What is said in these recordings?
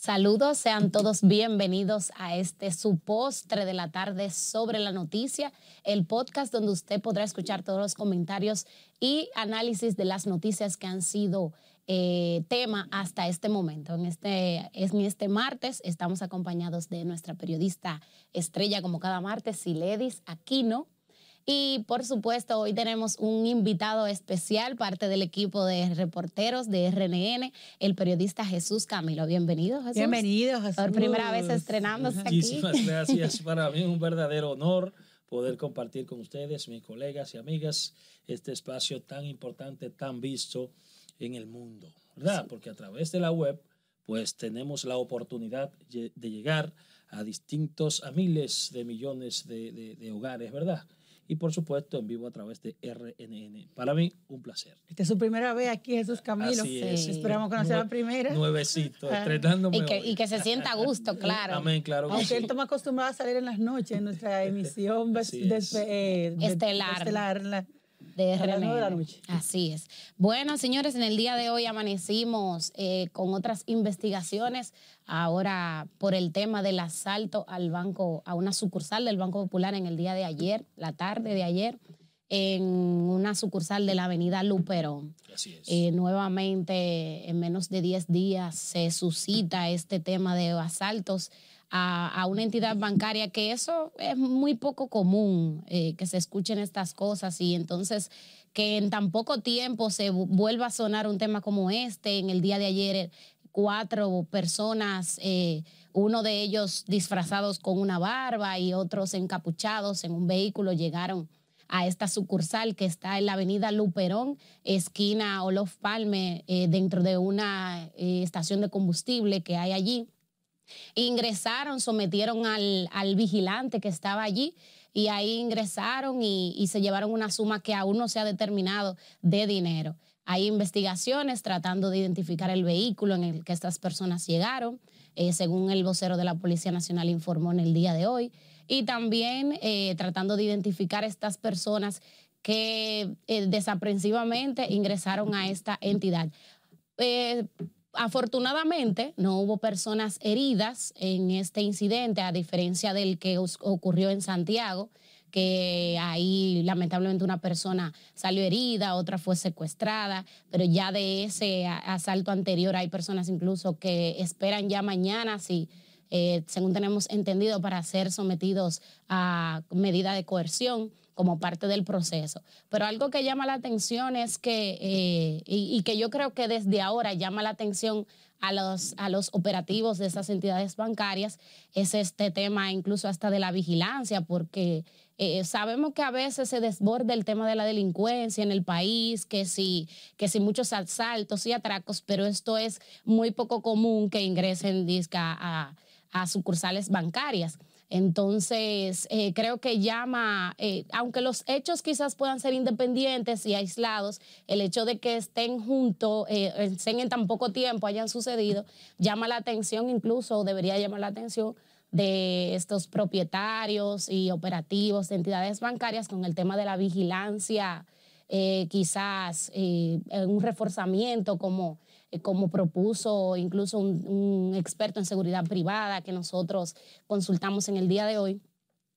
Saludos, sean todos bienvenidos a este su postre de la tarde sobre la noticia, el podcast donde usted podrá escuchar todos los comentarios y análisis de las noticias que han sido eh, tema hasta este momento. En este, este martes estamos acompañados de nuestra periodista estrella, como cada martes, Siledis Aquino. Y por supuesto, hoy tenemos un invitado especial, parte del equipo de reporteros de RNN, el periodista Jesús Camilo. Bienvenido, Jesús. Bienvenido, Jesús. Por primera vez estrenándose aquí. Muchísimas gracias. Para mí un verdadero honor poder compartir con ustedes, mis colegas y amigas, este espacio tan importante, tan visto en el mundo, ¿verdad? Porque a través de la web, pues tenemos la oportunidad de llegar a distintos, a miles de millones de, de, hogares, ¿verdad? y por supuesto en vivo a través de RNN. Para mí, un placer. Esta es su primera vez aquí, Jesús Camilo. Así Esperamos conocerla la primera. Nuevecito, ah. estrenándome. Y que, y que, se sienta a gusto, claro. Amén, claro. Aunque él está más acostumbrado a salir en las noches en nuestra emisión es. Eh, de, estelar. estelar de noche. Así es. Bueno, señores, en el día de hoy amanecimos eh, con otras investigaciones. Ahora, por el tema del asalto al banco, a una sucursal del Banco Popular en el día de ayer, la tarde de ayer, en una sucursal de la avenida Luperón. Así es. Eh, nuevamente, en menos de 10 días se suscita este tema de asaltos a, una entidad bancaria, que eso es muy poco común, eh, que se escuchen estas cosas y entonces que en tan poco tiempo se vuelva a sonar un tema como este. En el día de ayer eh, cuatro personas, eh, uno de ellos disfrazados con una barba y otros encapuchados en un vehículo, llegaron a esta sucursal que está en la avenida Luperón, esquina Olof Palme, dentro de una estación de combustible que hay allí. Ingresaron, sometieron al, vigilante que estaba allí y ahí ingresaron y, se llevaron una suma que aún no se ha determinado de dinero. Hay investigaciones tratando de identificar el vehículo en el que estas personas llegaron, eh, según el vocero de la Policía Nacional informó en el día de hoy, y también eh, tratando de identificar estas personas que eh, desaprensivamente ingresaron a esta entidad. Afortunadamente, no hubo personas heridas en este incidente, a diferencia del que ocurrió en Santiago, que ahí lamentablemente una persona salió herida, otra fue secuestrada, pero ya de ese asalto anterior hay personas incluso que esperan ya mañana, si, eh, según tenemos entendido, para ser sometidos a medida de coerción como parte del proceso. Pero algo que llama la atención es que, eh, y, que yo creo que desde ahora llama la atención a los, a los operativos de esas entidades bancarias, es este tema incluso hasta de la vigilancia, porque eh, sabemos que a veces se desborda el tema de la delincuencia en el país, que sí que si muchos asaltos y atracos, pero esto es muy poco común que ingresen a sucursales bancarias. Entonces, eh, creo que llama, eh, aunque los hechos quizás puedan ser independientes y aislados, el hecho de que estén juntos, eh, estén en tan poco tiempo, hayan sucedido, llama la atención incluso, debería llamar la atención de estos propietarios y operativos de entidades bancarias con el tema de la vigilancia, quizás un reforzamiento como eh, como propuso incluso un, experto en seguridad privada que nosotros consultamos en el día de hoy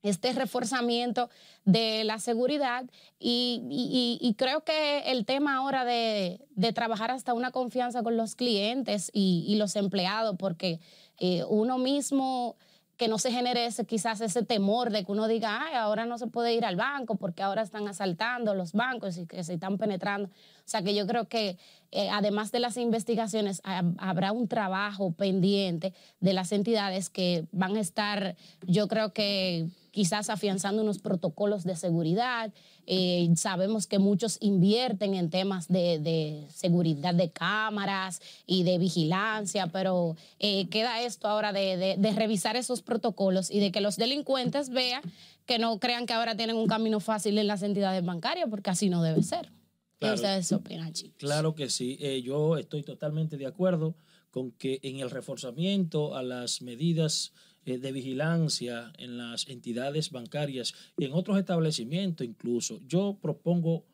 este reforzamiento de la seguridad y, creo que el tema ahora de, trabajar hasta una confianza con los clientes y, los empleados, porque eh, uno mismo que no se genere ese, quizás ese temor de que uno diga, ay, ahora no se puede ir al banco porque ahora están asaltando los bancos y que se están penetrando. O sea que yo creo que eh, además de las investigaciones, habrá un trabajo pendiente de las entidades que van a estar, yo creo que quizás afianzando unos protocolos de seguridad. Eh, sabemos que muchos invierten en temas de, seguridad de cámaras y de vigilancia, pero eh, queda esto ahora de, revisar esos protocolos y de que los delincuentes vean que no crean que ahora tienen un camino fácil en las entidades bancarias, porque así no debe ser. Claro, ustedes opinan, chicos? Claro que sí. Eh, yo estoy totalmente de acuerdo con que en el reforzamiento a las medidas eh, de vigilancia en las entidades bancarias y en otros establecimientos incluso. Yo propongo,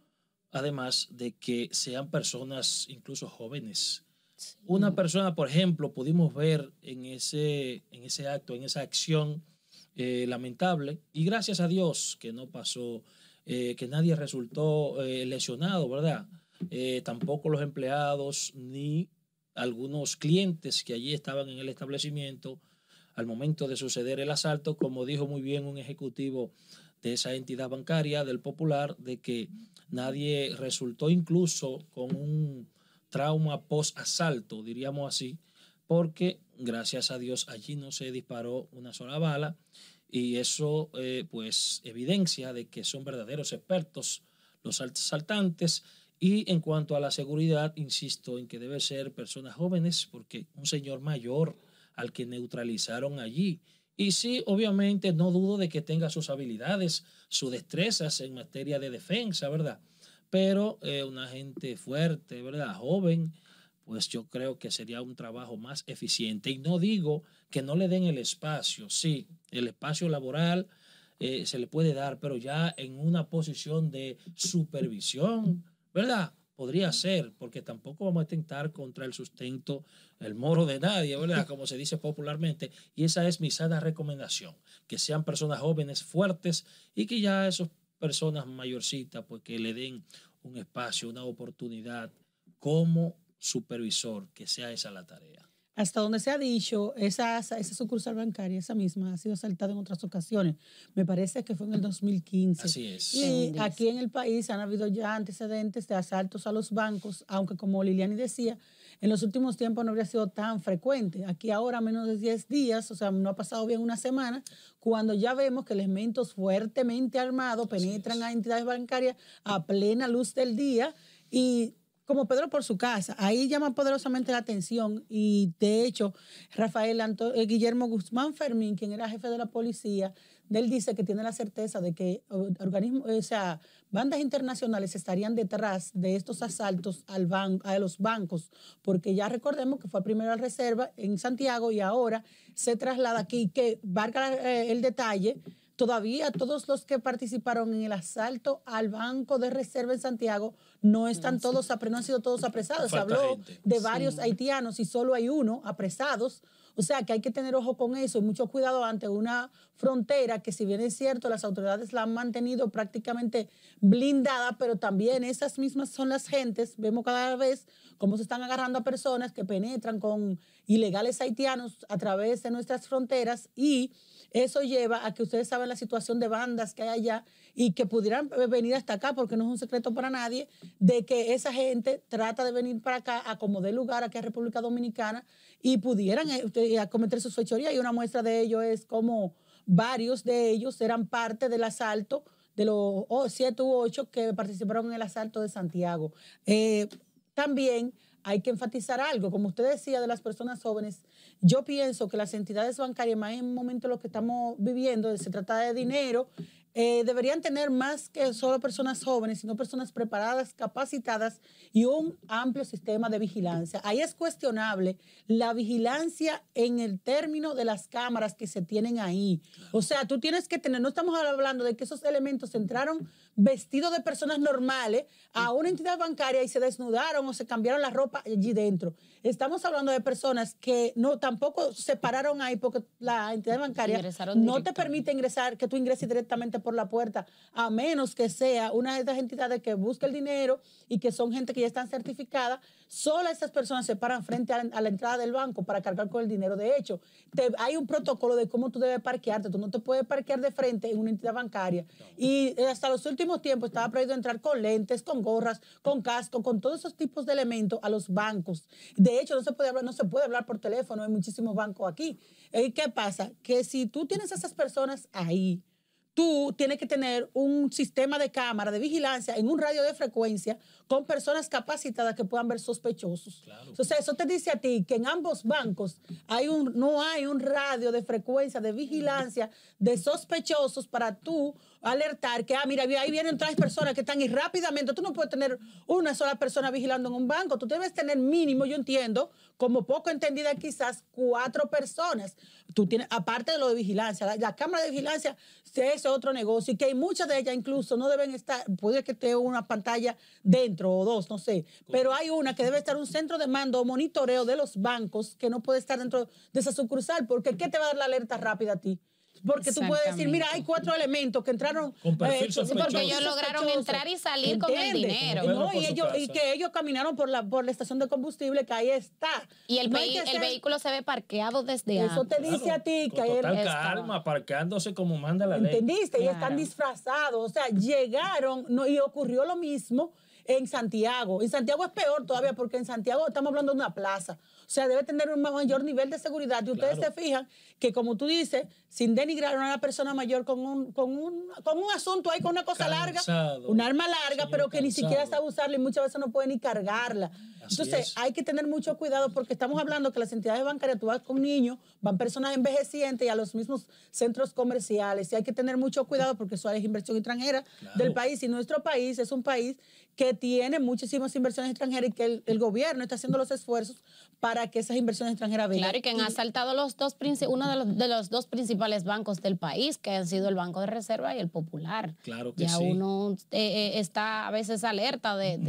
además, de que sean personas incluso jóvenes. Una persona, por ejemplo, pudimos ver en ese, en ese acto, en esa acción eh, lamentable, y gracias a Dios que no pasó, eh, que nadie resultó lesionado, ¿verdad? tampoco los empleados ni algunos clientes que allí estaban en el establecimiento al momento de suceder el asalto, como dijo muy bien un ejecutivo de esa entidad bancaria del Popular, de que nadie resultó incluso con un trauma post-asalto, diríamos así, porque gracias a Dios allí no se disparó una sola bala y eso eh, pues evidencia de que son verdaderos expertos los asaltantes y en cuanto a la seguridad, insisto en que debe ser personas jóvenes porque un señor mayor al que neutralizaron allí. Y sí, obviamente no dudo de que tenga sus habilidades, sus destrezas en materia de defensa, ¿verdad? Pero eh, una gente fuerte, ¿verdad? Joven, pues yo creo que sería un trabajo más eficiente. Y no digo que no le den el espacio, sí, el espacio laboral eh, se le puede dar, pero ya en una posición de supervisión, ¿verdad? podría ser, porque tampoco vamos a intentar contra el sustento, el moro de nadie, ¿verdad? Como se dice popularmente. Y esa es mi sana recomendación, que sean personas jóvenes, fuertes y que ya esas personas mayorcitas, pues que le den un espacio, una oportunidad como supervisor, que sea esa la tarea hasta donde se ha dicho, esa, sucursal bancaria, esa misma, ha sido asaltada en otras ocasiones. Me parece que fue en el 2015. Así es. Y aquí en el país han habido ya antecedentes de asaltos a los bancos, aunque como Liliani decía, en los últimos tiempos no habría sido tan frecuente. Aquí ahora menos de 10 días, o sea, no ha pasado bien una semana, cuando ya vemos que elementos fuertemente armados penetran a entidades bancarias a plena luz del día y como Pedro por su casa. Ahí llama poderosamente la atención y de hecho Rafael Anto eh, Guillermo Guzmán Fermín, quien era jefe de la policía, él dice que tiene la certeza de que organismos, o sea, bandas internacionales estarían detrás de estos asaltos al a los bancos, porque ya recordemos que fue primero a Reserva en Santiago y ahora se traslada aquí, que marca eh, el detalle Todavía todos los que participaron en el asalto al Banco de Reserva en Santiago no están todos, han sido todos apresados. Se habló de varios haitianos y solo hay uno apresados. O sea que hay que tener ojo con eso y mucho cuidado ante una frontera que si bien es cierto, las autoridades la han mantenido prácticamente blindada, pero también esas mismas son las gentes, vemos cada vez cómo se están agarrando a personas que penetran con ilegales haitianos a través de nuestras fronteras y eso lleva a que ustedes saben la situación de bandas que hay allá y que pudieran venir hasta acá, porque no es un secreto para nadie, de que esa gente trata de venir para acá a como lugar aquí a República Dominicana y pudieran eh, eh, cometer sus fechorías. Y una muestra de ello es como varios de ellos eran parte del asalto de los siete u ocho que participaron en el asalto de Santiago. Eh, también hay que enfatizar algo, como usted decía, de las personas jóvenes. Yo pienso que las entidades bancarias, más en el momento en lo que estamos viviendo, se trata de dinero, eh, deberían tener más que solo personas jóvenes, sino personas preparadas, capacitadas y un amplio sistema de vigilancia. Ahí es cuestionable la vigilancia en el término de las cámaras que se tienen ahí. O sea, tú tienes que tener, no estamos hablando de que esos elementos entraron vestido de personas normales a una entidad bancaria y se desnudaron o se cambiaron la ropa allí dentro. Estamos hablando de personas que no tampoco se pararon ahí porque la entidad bancaria no te permite ingresar, que tú ingreses directamente por la puerta, a menos que sea una de esas entidades que busca el dinero y que son gente que ya están certificada. Solo esas personas se paran frente a la, entrada del banco para cargar con el dinero. De hecho, te, hay un protocolo de cómo tú debes parquearte. Tú no te puedes parquear de frente en una entidad bancaria. Y hasta los últimos tiempo estaba prohibido entrar con lentes, con gorras, con casco, con todos esos tipos de elementos a los bancos. De hecho, no se puede hablar, no se puede hablar por teléfono, hay muchísimos bancos aquí. ¿Y eh, qué pasa? Que si tú tienes a esas personas ahí, tú tienes que tener un sistema de cámara de vigilancia en un radio de frecuencia con personas capacitadas que puedan ver sospechosos. Entonces, eso te dice a ti que en ambos bancos hay un, no hay un radio de frecuencia de vigilancia de sospechosos para tú alertar que, ah, mira, ahí vienen tres personas que están y rápidamente, tú no puedes tener una sola persona vigilando en un banco, tú debes tener mínimo, yo entiendo, como poco entendida quizás, cuatro personas. Tú tienes, aparte de lo de vigilancia, la, cámara de vigilancia ese es otro negocio y que hay muchas de ellas incluso no deben estar, puede que tenga una pantalla dentro o dos, no sé, pero hay una que debe estar un centro de mando o monitoreo de los bancos que no puede estar dentro de esa sucursal, porque ¿qué te va a dar la alerta rápida a ti? Porque tú puedes decir, mira, hay cuatro elementos que entraron. Eh, porque ellos lograron entrar y salir con el dinero. y, ellos, y, que ellos caminaron por la, por la estación de combustible que ahí está. Y el, el vehículo se ve parqueado desde Eso te dice a ti que con total calma, parqueándose como manda la ley. ¿Entendiste? Y están disfrazados. O sea, llegaron no, y ocurrió lo mismo en Santiago. En Santiago es peor todavía porque en Santiago estamos hablando de una plaza. O sea, debe tener un mayor nivel de seguridad. Y ustedes se fijan que como tú dices, sin denigrar a una persona mayor con un, con un, con un asunto ahí, con una cosa larga, un arma larga, pero que ni siquiera sabe usarla y muchas veces no puede ni cargarla. Entonces hay que tener mucho cuidado porque estamos hablando que las entidades bancarias, tú vas con niños, van personas envejecientes y a los mismos centros comerciales. Y hay que tener mucho cuidado porque eso es inversión extranjera del país. Y nuestro país es un país que tiene muchísimas inversiones extranjeras y que el, gobierno está haciendo los esfuerzos para que esas inversiones extranjeras vengan. Claro, y que han asaltado los dos principios, de los, dos principales bancos del país, que han sido el Banco de Reserva y el Popular. Claro que ya uno eh, eh, está a veces alerta de,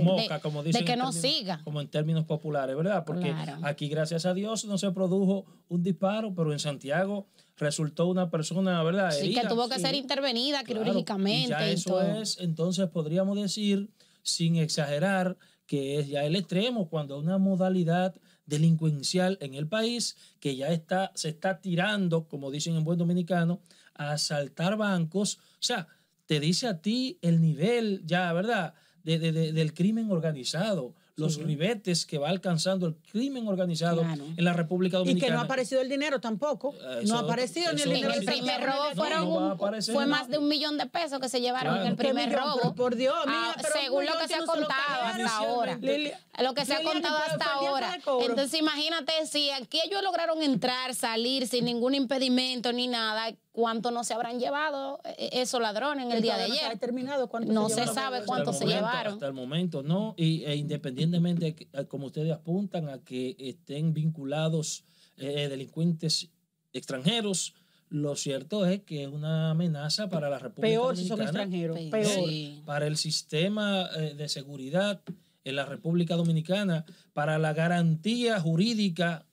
que no siga. Como en términos populares, ¿verdad? Porque aquí, gracias a Dios, no se produjo un disparo, pero en Santiago resultó una persona, ¿verdad? Sí, que tuvo que ser intervenida quirúrgicamente. eso es, entonces podríamos decir, sin exagerar, que es ya el extremo, cuando una modalidad delincuencial en el país que ya está, se está tirando, como dicen en buen dominicano, a asaltar bancos. O sea, te dice a ti el nivel ya, ¿verdad? De, del crimen organizado, los ribetes que va alcanzando el crimen organizado en la República Dominicana. Y que no ha aparecido el dinero tampoco. Eh, no ha aparecido ni el dinero. el primer robo fueron fue más de un millón de pesos que se llevaron en el primer robo. Por, Dios, ah, según lo que se ha contado hasta ahora. Lo que se ha contado hasta ahora. Entonces imagínate si aquí ellos lograron entrar, salir sin ningún impedimento ni nada cuánto no se habrán llevado eh, eh, esos ladrones en el, día de ayer. no se, sabe cuánto se llevaron. Hasta el momento, no. Y, e independientemente, eh, como ustedes apuntan, a que estén vinculados delincuentes extranjeros, lo cierto es que es una amenaza para la República Dominicana. Peor si son extranjeros. Peor. Para el sistema de seguridad en la República Dominicana, para la garantía jurídica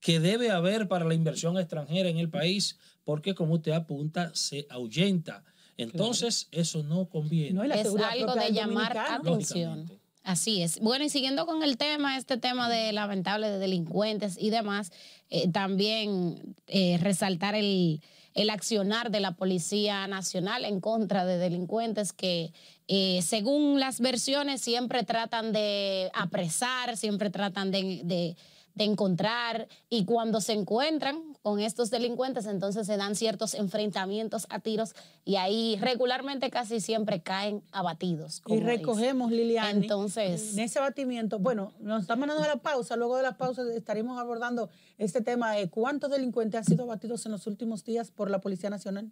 que debe haber para la inversión extranjera en el país, porque como usted apunta, se ahuyenta. Entonces, eso no conviene. es algo de llamar atención. Así es. Bueno, y siguiendo con el tema, este tema de lamentable de delincuentes y demás, eh, también eh, resaltar el, el, accionar de la Policía Nacional en contra de delincuentes que, eh, según las versiones, siempre tratan de apresar, siempre tratan de encontrar y cuando se encuentran con estos delincuentes entonces se dan ciertos enfrentamientos a tiros y ahí regularmente casi siempre caen abatidos. Y recogemos, Liliana. Entonces... En ese abatimiento, bueno, nos estamos dando la pausa, luego de la pausa estaremos abordando este tema de cuántos delincuentes han sido abatidos en los últimos días por la Policía Nacional.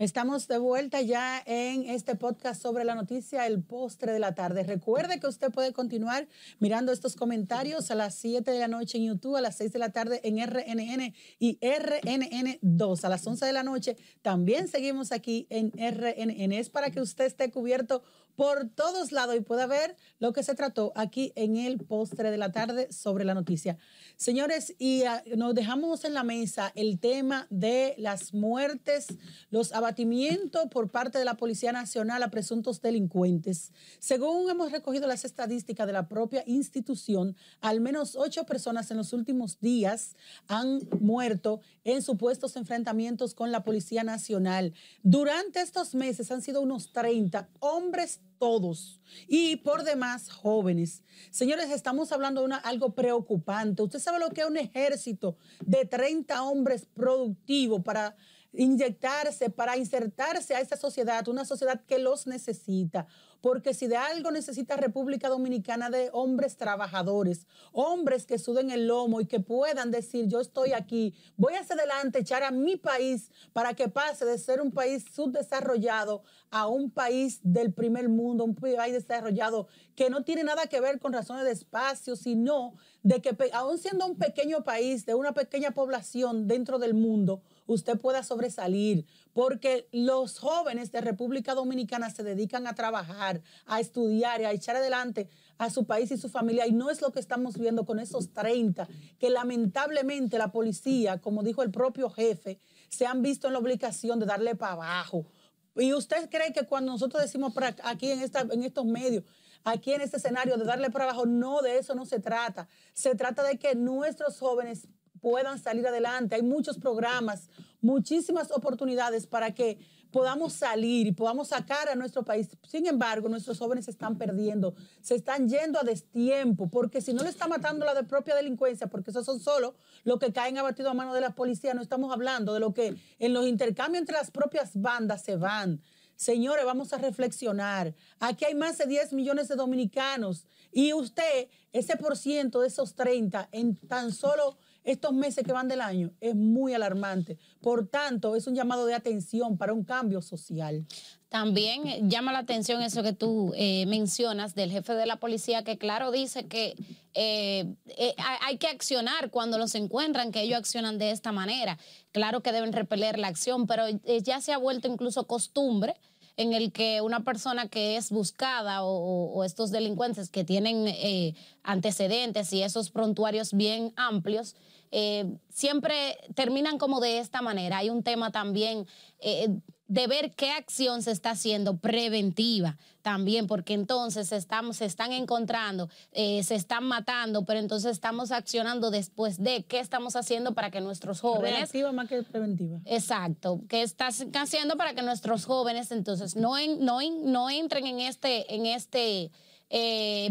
Estamos de vuelta ya en este podcast sobre la noticia El Postre de la Tarde. Recuerde que usted puede continuar mirando estos comentarios a las 7 de la noche en YouTube, a las 6 de la tarde en RNN y RNN2. A las 11 de la noche también seguimos aquí en RNN. Es para que usted esté cubierto por todos lados y pueda ver lo que se trató aquí en el postre de la tarde sobre la noticia. Señores, y ah, nos dejamos en la mesa el tema de las muertes, los abatimientos por parte de la Policía Nacional a presuntos delincuentes. Según hemos recogido las estadísticas de la propia institución, al menos ocho personas en los últimos días han muerto en supuestos enfrentamientos con la Policía Nacional. Durante estos meses han sido unos 30 hombres todos y por demás jóvenes. Señores, estamos hablando de algo preocupante. Usted sabe lo que es un ejército de 30 hombres productivos para inyectarse, para insertarse a esa sociedad, una sociedad que los necesita. Porque si de algo necesita República Dominicana de hombres trabajadores, hombres que suden el lomo y que puedan decir, yo estoy aquí, voy hacia adelante, echar a mi país para que pase de ser un país subdesarrollado a un país del primer mundo, un país desarrollado que no tiene nada que ver con razones de espacio, sino de que aún siendo un pequeño país, de una pequeña población dentro del mundo, usted pueda sobresalir, porque los jóvenes de República Dominicana se dedican a trabajar, a estudiar y a echar adelante a su país y su familia. Y no es lo que estamos viendo con esos 30, que lamentablemente la policía, como dijo el propio jefe, se han visto en la obligación de darle para abajo. Y usted cree que cuando nosotros decimos aquí en, en estos medios, aquí en este escenario de darle para abajo. No, de eso no se trata. Se trata de que nuestros jóvenes puedan salir adelante. Hay muchos programas, muchísimas oportunidades para que podamos salir y podamos sacar a nuestro país. Sin embargo, nuestros jóvenes se están perdiendo, se están yendo a destiempo, porque si no le está matando la propia delincuencia, porque esos son solo los que caen abatidos a mano de la policía, no estamos hablando de lo que en los intercambios entre las propias bandas se van. Señores, vamos a reflexionar. Aquí hay más de 10 millones de dominicanos y usted, ese por ciento de esos 30, en tan solo estos meses que van del año es muy alarmante. Por tanto, es un llamado de atención para un cambio social. También eh, llama la atención eso que tú eh, mencionas del jefe de la policía, que claro dice que eh, hay que accionar cuando los encuentran, que ellos accionan de esta manera. Claro que deben repeler la acción, pero ya se ha vuelto incluso costumbre en el que una persona que es buscada o estos delincuentes que tienen antecedentes y esos prontuarios bien amplios, eh, siempre terminan como de esta manera. Hay un tema también eh, de ver qué acción se está haciendo preventiva también, porque entonces estamos, se están encontrando, eh, se están matando, pero entonces estamos accionando después de qué estamos haciendo para que nuestros jóvenes... Preventiva más que preventiva. Exacto, qué estás haciendo para que nuestros jóvenes entonces no, no, no entren en este, en este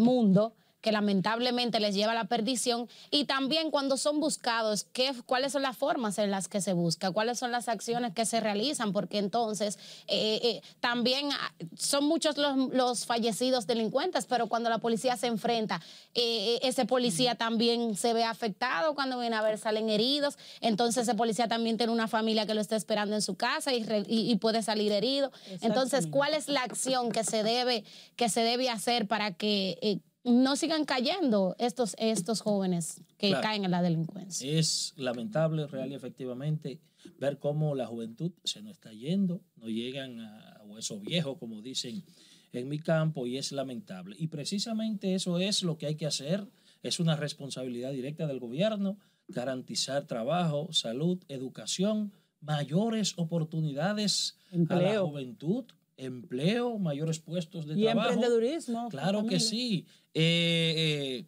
mundo que lamentablemente les lleva a la perdición, y también cuando son buscados, ¿qué, cuáles son las formas en las que se busca, cuáles son las acciones que se realizan, porque entonces eh, eh, también ah, son muchos los, los, fallecidos delincuentes, pero cuando la policía se enfrenta, eh, ese policía también se ve afectado, cuando viene a ver salen heridos, entonces ese policía también tiene una familia que lo está esperando en su casa y, y puede salir herido. Entonces, ¿cuál es la acción que se debe, que se debe hacer para que no sigan cayendo estos, estos jóvenes que caen en la delincuencia. Es lamentable, real y efectivamente, ver cómo la juventud se nos está yendo, no llegan a hueso viejos, como dicen en mi campo, y es lamentable. Y precisamente eso es lo que hay que hacer, es una responsabilidad directa del gobierno, garantizar trabajo, salud, educación, mayores oportunidades a la juventud empleo, mayores puestos de trabajo. Y emprendedurismo. Claro que sí. Eh, eh,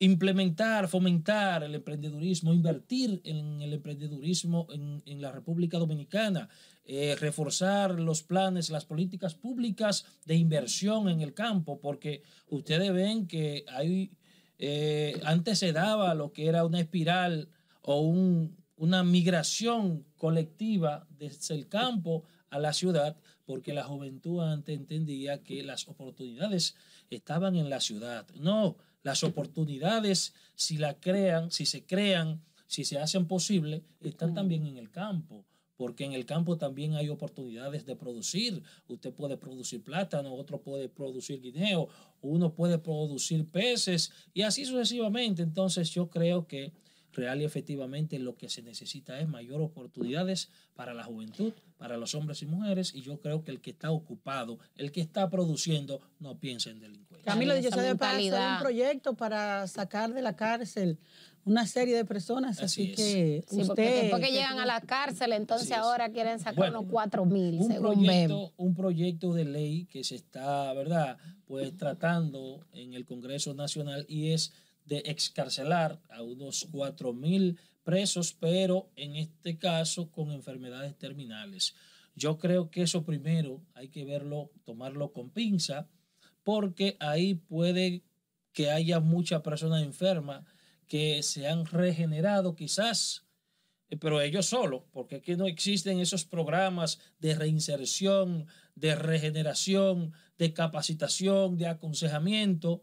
implementar, fomentar el emprendedurismo, invertir en el emprendedurismo en, la República Dominicana, eh, reforzar los planes, las políticas públicas de inversión en el campo, porque ustedes ven que hay, antes se daba lo que era una espiral o una migración colectiva desde el campo a la ciudad porque la juventud antes entendía que las oportunidades estaban en la ciudad. No, las oportunidades, si la crean, si se crean, si se hacen posible, están también en el campo porque en el campo también hay oportunidades de producir. Usted puede producir plátano, otro puede producir guineo, uno puede producir peces y así sucesivamente. Entonces yo creo que real y efectivamente lo que se necesita es mayor oportunidades para la juventud, para los hombres y mujeres, y yo creo que el que está ocupado, el que está produciendo, no piensa en delincuencia. Camilo, yo se para hacer un proyecto para sacar de la cárcel una serie de personas, así, que sí, Porque después que llegan a la cárcel, entonces ahora quieren sacar bueno, mil, según proyecto, Un proyecto de ley que se está, ¿verdad?, pues tratando en el Congreso Nacional y es de excarcelar a unos mil presos, pero en este caso con enfermedades terminales. Yo creo que eso primero hay que verlo, tomarlo con pinza, porque ahí puede que haya muchas personas enfermas que se han regenerado quizás, eh, pero ellos solos, porque aquí no existen esos programas de reinserción, de regeneración, de capacitación, de aconsejamiento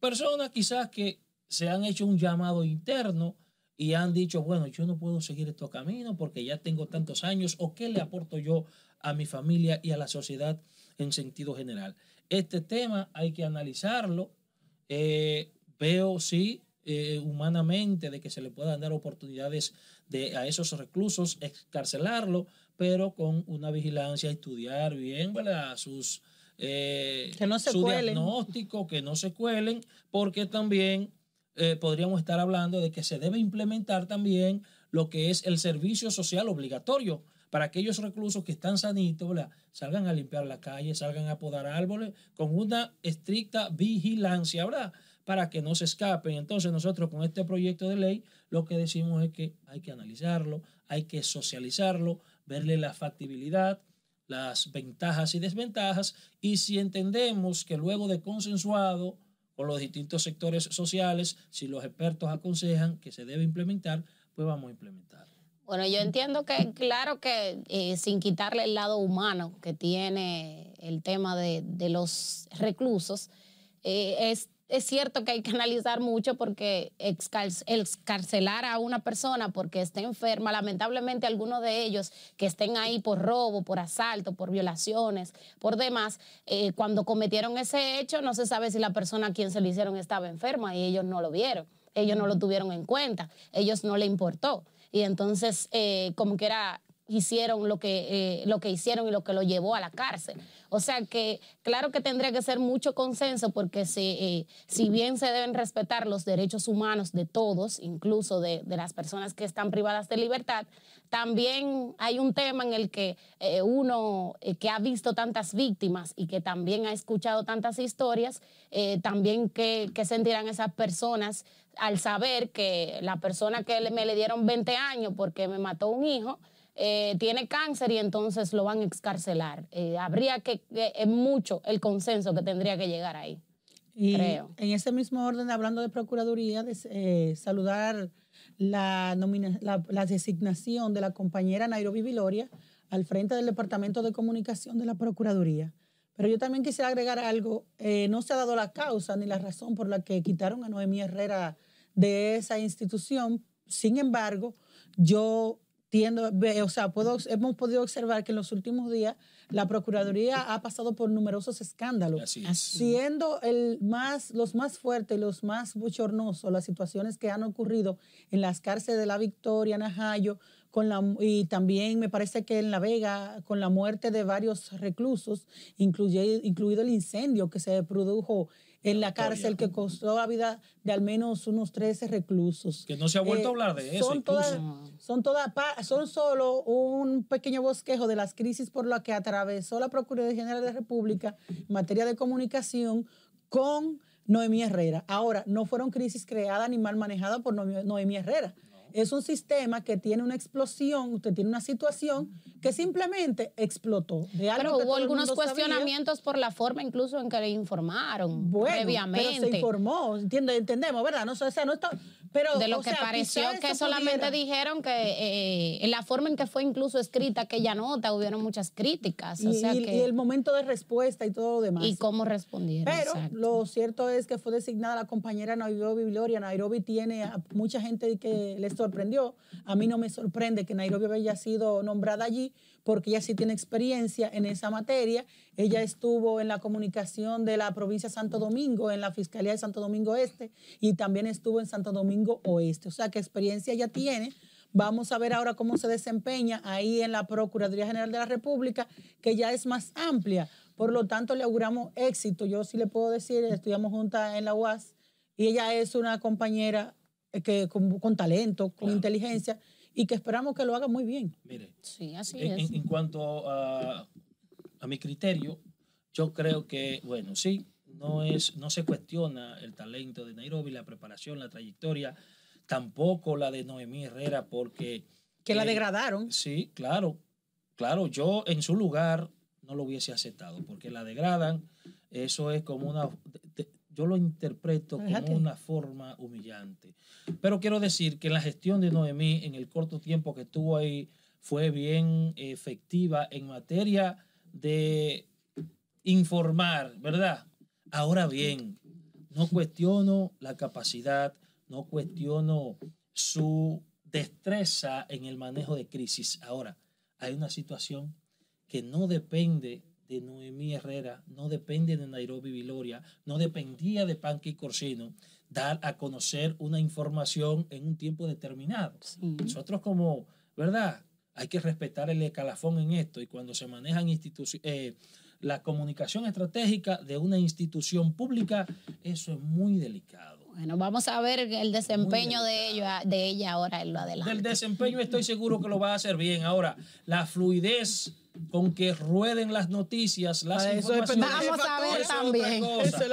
Personas quizás que se han hecho un llamado interno y han dicho, bueno, yo no puedo seguir este camino porque ya tengo tantos años o qué le aporto yo a mi familia y a la sociedad en sentido general. Este tema hay que analizarlo. Eh, veo, sí, eh, humanamente de que se le puedan dar oportunidades de, a esos reclusos, excarcelarlo, pero con una vigilancia, estudiar bien a sus eh, que no se su diagnóstico, que no se cuelen, porque también eh, podríamos estar hablando de que se debe implementar también lo que es el servicio social obligatorio para aquellos reclusos que están sanitos, salgan a limpiar la calle, salgan a podar árboles con una estricta vigilancia, ¿verdad? Para que no se escapen. Entonces nosotros con este proyecto de ley lo que decimos es que hay que analizarlo, hay que socializarlo, verle la factibilidad, las ventajas y desventajas y si entendemos que luego de consensuado con los distintos sectores sociales, si los expertos aconsejan que se debe implementar, pues vamos a implementar. Bueno, yo entiendo que, claro que eh, sin quitarle el lado humano que tiene el tema de, los reclusos, eh, es es cierto que hay que analizar mucho porque excarcelar a una persona porque esté enferma, lamentablemente algunos de ellos que estén ahí por robo, por asalto, por violaciones, por demás, eh, cuando cometieron ese hecho no se sabe si la persona a quien se lo hicieron estaba enferma y ellos no lo vieron, ellos no lo tuvieron en cuenta, ellos no le importó. Y entonces, eh, como que era, hicieron lo que, eh, lo que hicieron y lo que lo llevó a la cárcel. O sea que claro que tendría que ser mucho consenso porque si, eh, si bien se deben respetar los derechos humanos de todos, incluso de, de, las personas que están privadas de libertad, también hay un tema en el que eh, uno que ha visto tantas víctimas y que también ha escuchado tantas historias, también que, que sentirán esas personas al saber que la persona que me le dieron 20 años porque me mató un hijo, eh, tiene cáncer y entonces lo van a excarcelar. Eh, habría que, eh, es mucho el consenso que tendría que llegar ahí. Y creo. en ese mismo orden, hablando de Procuraduría, de, saludar la, la, designación de la compañera Nairobi Viloria al frente del Departamento de Comunicación de la Procuraduría. Pero yo también quisiera agregar algo. no se ha dado la causa ni la razón por la que quitaron a Noemí Herrera de esa institución. Sin embargo, yo tiendo, o sea, hemos podido observar que en los últimos días la Procuraduría ha pasado por numerosos escándalos, Así siendo el más, los más fuertes, los más bochornosos, las situaciones que han ocurrido en las cárceles de La Victoria, Najayo, con la, y también me parece que en La Vega, con la muerte de varios reclusos, incluido el incendio que se produjo en la cárcel que costó la vida de al menos unos 13 reclusos. Que no se ha vuelto a eh, hablar de eso. Son todas, son, son solo un pequeño bosquejo de las crisis por las que atravesó la Procuraduría General de la República en materia de comunicación con Noemí Herrera. Ahora, no fueron crisis creadas ni mal manejadas por Noemí Herrera. Es un sistema que tiene una explosión, usted tiene una situación que simplemente explotó. pero hubo algunos cuestionamientos por la forma incluso en que le informaron bueno, previamente. Pero se informó, entendemos, ¿verdad? No, o sea, no está, pero, de lo que pareció que solamente dijeron que eh, la forma en que fue incluso escrita aquella nota, hubieron muchas críticas. Y, el momento de respuesta y todo lo demás. Y cómo respondieron. Pero lo cierto es que fue designada la compañera Nairobi Gloria. Nairobi tiene a mucha gente que le sorprendió. A mí no me sorprende que Nairobi haya sido nombrada allí porque ella sí tiene experiencia en esa materia. Ella estuvo en la comunicación de la provincia de Santo Domingo, en la Fiscalía de Santo Domingo Este, y también estuvo en Santo Domingo Oeste. O sea, que experiencia ella tiene. Vamos a ver ahora cómo se desempeña ahí en la Procuraduría General de la República, que ya es más amplia. Por lo tanto, le auguramos éxito. Yo sí le puedo decir, estudiamos juntas en la UAS y ella es una compañera eh, que, con, talento, con inteligencia y que esperamos que lo haga muy bien. Mire, en, cuanto a, mi criterio, yo creo que, bueno, sí, no, es, no se cuestiona el talento de Nairobi, la preparación, la trayectoria, tampoco la de Noemí Herrera, porque... Que la degradaron. Sí, claro, claro, yo en su lugar no lo hubiese aceptado, porque la degradan, eso es como una yo lo interpreto como una forma humillante. Pero quiero decir que la gestión de Noemí en el corto tiempo que estuvo ahí fue bien efectiva en materia de informar, ¿verdad? Ahora bien, no cuestiono la capacidad, no cuestiono su destreza en el manejo de crisis. Ahora, hay una situación que no depende de Noemí Herrera, no depende de Nairobi Viloria, no dependía de y Corsino dar a conocer una información en un tiempo determinado. Nosotros como, ¿verdad? Hay que respetar el escalafón en esto y cuando se manejan instituciones... Eh, la comunicación estratégica de una institución pública, eso es muy delicado. Bueno, vamos a ver el desempeño de, de ella ahora en lo adelante. El desempeño estoy seguro que lo va a hacer bien. Ahora, la fluidez con que rueden las noticias, las informaciones. vamos a ver también.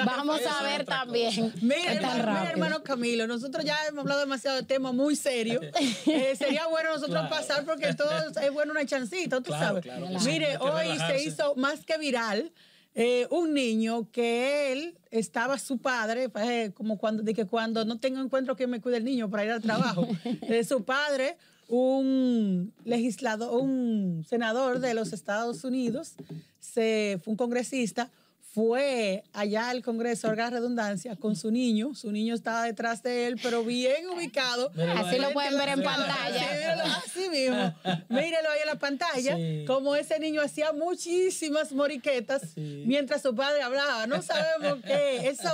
Vamos a ver también. Mira, hermano, Camilo, nosotros ya hemos hablado demasiado de temas muy serios. Eh, sería bueno nosotros pasar porque todo es bueno una chancita, tú sabes. Mire, hoy se hizo más que viral. Eh, un niño que él estaba su padre, como cuando, cuando no tengo encuentro que me cuide el niño para ir al trabajo, de eh, su padre un legislador, un senador de los Estados Unidos, se, fue un congresista, fue allá al Congreso, redundancia, con su niño. Su niño estaba detrás de él, pero bien ubicado. así lo pueden ver en pantalla. así mismo. Mírelo ahí en la pantalla. Como ese niño hacía muchísimas moriquetas mientras su padre hablaba. No sabemos qué. Eso,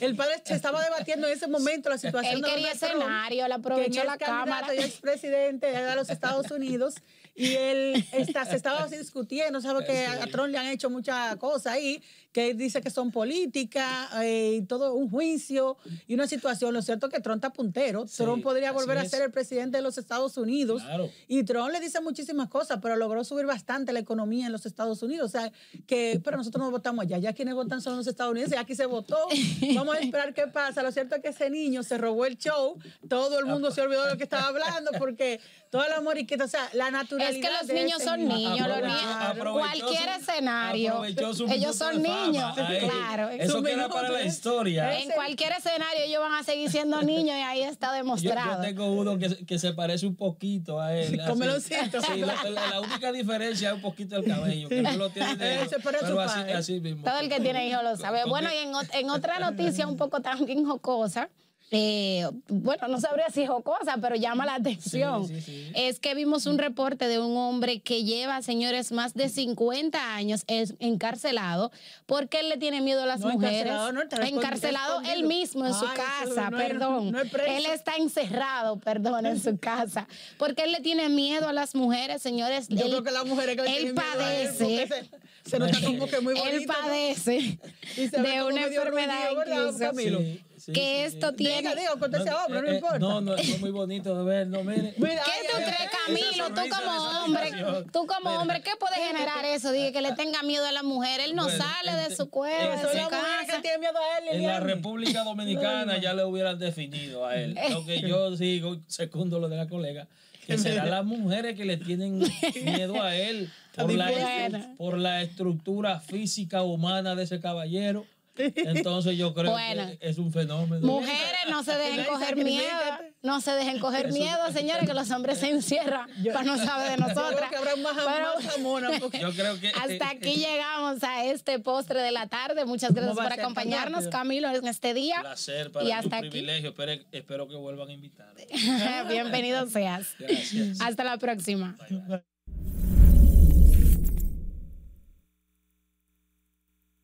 el padre se estaba debatiendo en ese momento la situación. Él quería escenario, la aprovechó la cámara. Yo expresidente de los Estados Unidos y él se estaba discutiendo, sabe que a Trump le han hecho muchas cosas ahí, que dice que son políticas, eh, y todo un juicio y una situación. Lo cierto es que Trump está puntero. Trump podría volver a ser el presidente de los Estados Unidos. Y Trump le dice muchísimas cosas, pero logró subir bastante la economía en los Estados Unidos. O sea, que, pero nosotros no votamos allá. Ya quienes votan son los estadounidenses. Aquí se votó. Vamos a esperar qué pasa. Lo cierto es que ese niño se robó el show. Todo el mundo se olvidó de lo que estaba hablando porque toda la moriquita, o sea, la naturaleza. Es que los niños son niños. cualquier escenario. Ellos son niños. claro. Eso queda para la historia. En cualquier escenario ellos van a seguir siendo niños y ahí está demostrado. Yo, tengo uno que, se parece un poquito a él. Como lo siento. la, única diferencia es un poquito el cabello, Todo el que tiene hijos lo sabe. Bueno, y en, otra noticia un poco tan jocosa. Eh, bueno, no sabría si es o cosa, pero llama la atención. Es que vimos un reporte de un hombre que lleva, señores, más de 50 años encarcelado porque él le tiene miedo a las mujeres. Encarcelado, él mismo en su casa, perdón. él está encerrado, perdón, en su casa. Porque él le tiene miedo a las mujeres, señores. Yo creo que las mujeres que él padece. se, nota como que muy bonito, Él padece de una enfermedad que esto tiene. no, no es muy bonito de ver, no ¿Qué tú crees, Camilo? tú como hombre, tú como hombre, ¿qué puede generar eso? Dije que le tenga miedo a la mujer, él no sale de su cuerpo. la En la República Dominicana ya le hubieran definido a él. lo que yo sigo, segundo lo de la colega que serán las mujeres que le tienen miedo a él por la, por la estructura física humana de ese caballero. Entonces yo creo que es un fenómeno. Mujeres, no se dejen coger miedo. No se dejen coger miedo, señores, que los hombres se encierran para no saber de nosotras. creo hasta aquí llegamos a este postre de la tarde. Muchas gracias por acompañarnos, Camilo, en este día. Un placer, para y un privilegio. Espero, que vuelvan a invitar. Bienvenido seas. Hasta la próxima.